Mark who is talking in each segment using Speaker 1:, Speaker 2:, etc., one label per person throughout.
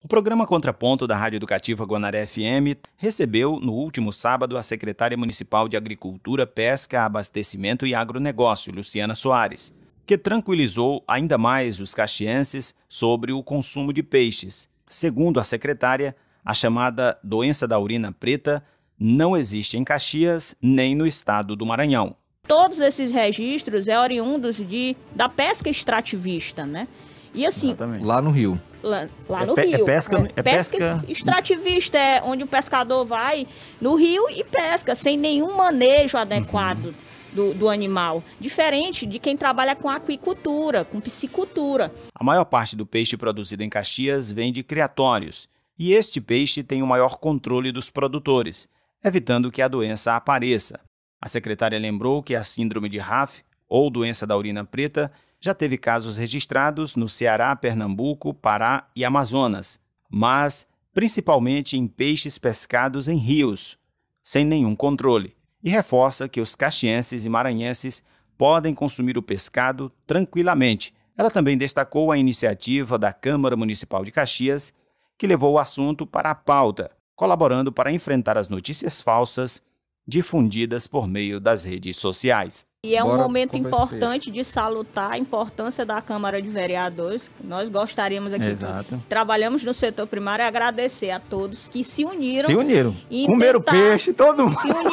Speaker 1: O programa Contraponto da Rádio Educativa Guanaré FM recebeu, no último sábado, a secretária municipal de Agricultura, Pesca, Abastecimento e Agronegócio, Luciana Soares, que tranquilizou ainda mais os caxienses sobre o consumo de peixes. Segundo a secretária, a chamada doença da urina preta não existe em Caxias nem no estado do Maranhão.
Speaker 2: Todos esses registros é oriundos de, da pesca extrativista, né? E assim, Exatamente. lá no Rio Lá, lá é no pe, é rio. É, né? é pesca, é, pesca, extrativista, é onde o pescador vai no rio e pesca, sem nenhum manejo adequado uhum. do, do animal. Diferente de quem trabalha com aquicultura, com piscicultura.
Speaker 1: A maior parte do peixe produzido em Caxias vem de criatórios. E este peixe tem o maior controle dos produtores, evitando que a doença apareça. A secretária lembrou que a síndrome de RAF ou doença da urina preta, já teve casos registrados no Ceará, Pernambuco, Pará e Amazonas, mas principalmente em peixes pescados em rios, sem nenhum controle, e reforça que os caxienses e maranhenses podem consumir o pescado tranquilamente. Ela também destacou a iniciativa da Câmara Municipal de Caxias, que levou o assunto para a pauta, colaborando para enfrentar as notícias falsas difundidas por meio das redes sociais. E é Bora um momento importante
Speaker 2: de salutar a importância da Câmara de Vereadores. Nós gostaríamos aqui, que trabalhamos no setor primário, agradecer a todos que se uniram. Se uniram. Comeram peixe, todo mundo. Se uniram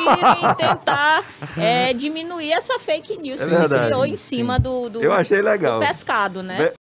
Speaker 2: e tentar é, diminuir essa fake news é que se em cima do, do, do pescado, né? Be